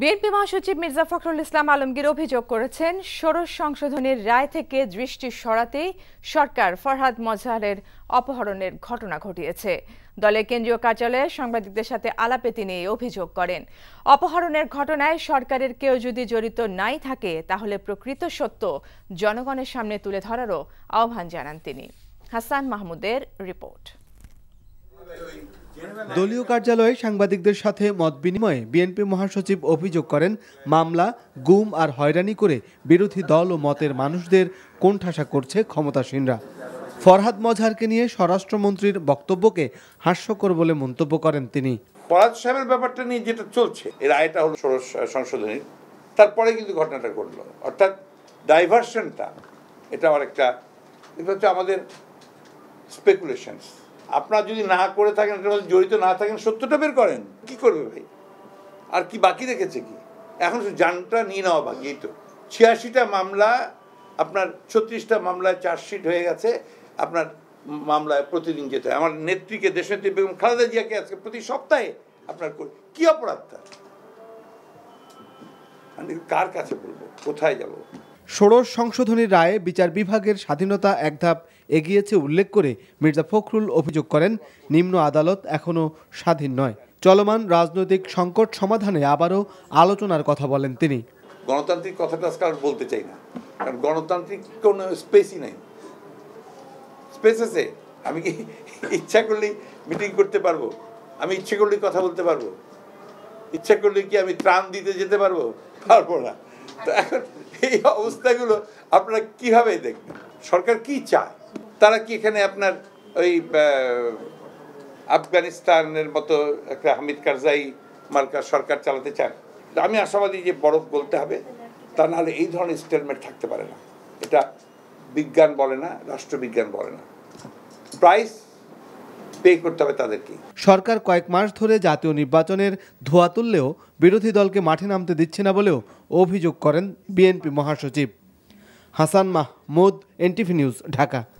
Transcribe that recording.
BNP মহাসচিব মির্জা ফখরুল ইসলাম আলমগীর অভিযোগ করেছেন ষোড়শ সংশোধনের রায় থেকে দৃষ্টি সরাতেই সরকার ফরহাদ মজহারের অপহরণের ঘটনা ঘটিয়েছে দলের কেন্দ্রীয় কার্যালয়ে সাংবাদিকদের সাথে আলাপে তিনি এই অভিযোগ করেন অপহরণের ঘটনায় সরকারের কেউ যদি জড়িত নাই থাকে তাহলে প্রকৃত সত্য জনগণের সামনে তুলে ধরারও আহ্বান জানান তিনি হাসান মাহমুদের রিপোর্ট দলীয় কার্যালয়ে সাংবাদিকদের সাথে মত বিনিময়ে বিএনপি মহাসচিব অভিযোগ করেন মামলা গুম আর হয়রানি করে বিরোধী দল ও মতের মানুষদের কোণঠাসা করছে ক্ষমতাসীনরা ফরহাদ মজহারকে নিয়ে স্বরাষ্ট্রমন্ত্রীর বক্তব্যকে হাস্যকর বলে মন্তব্য করেন তিনি ফরহাদ সাহেবের ব্যাপারটা নিয়ে যেটা চলছে এর আয়টা হলো সংশোধনী তারপরে কিন্তু ঘটনাটা ঘটলো অর্থাৎ ডাইভার্সনটা এটা আমার একটা এটা হচ্ছে আমাদের স্পেকুলেশনস আপনার যদি না করে থাকেন জড়িত না থাকেন সত্যটা বের করেন কি করবে ভাই আর কি বাকি রেখেছে কি এখন শুধু নিয়ে নেওয়া বাকি এই তো ছিয়াশিটা মামলা আপনার ছত্রিশটা মামলায় চার্জশিট হয়ে গেছে আপনার মামলায় প্রতিদিন যেতে হয় আমার নেত্রীকে দেশনেত্রী বেগম খালেদা জিয়াকে আজকে প্রতি সপ্তাহে আপনার কি অপরাধ তার কার কাছে বলবো কোথায় যাবো ষোড়শ সংশোধনীর রায়ে বিচার বিভাগের স্বাধীনতা এক ধাপ এগিয়েছে উল্লেখ করে মির্জা ফখরুল অভিযোগ করেন নিম্ন আদালত এখনও স্বাধীন নয় চলমান রাজনৈতিক সংকট সমাধানে আবারও আলোচনার কথা বলেন তিনি গণতান্ত্রিক কথাটা আজকাল বলতে চাই না কারণ গণতান্ত্রিক কোনো স্পেসই নেই স্পেস আছে আমি কি ইচ্ছা করলেই মিটিং করতে পারবো আমি ইচ্ছে করলেই কথা বলতে পারবো ইচ্ছা করলে কি আমি ত্রাণ দিতে যেতে পারবো পারবো না তো এখন এই অবস্থাগুলো আপনারা কীভাবে দেখবেন সরকার কি চায় তারা কি এখানে আপনার ওই আফগানিস্তানের মতো একটা হামিদ কারজাই মার্কা সরকার চালাতে চান আমি আশাবাদী যে বরফ গলতে হবে তা নাহলে এই ধরনের স্টেটমেন্ট থাকতে পারে না এটা বিজ্ঞান বলে না রাষ্ট্রবিজ্ঞান বলে না প্রাইস পে করতে হবে তাদেরকে সরকার কয়েক মাস ধরে জাতীয় নির্বাচনের ধোয়া তুললেও বিরোধী দলকে মাঠে নামতে দিচ্ছে না বলেও অভিযোগ করেন বিএনপি মহাসচিব হাসান মাহমুদ এনটিভি নিউজ ঢাকা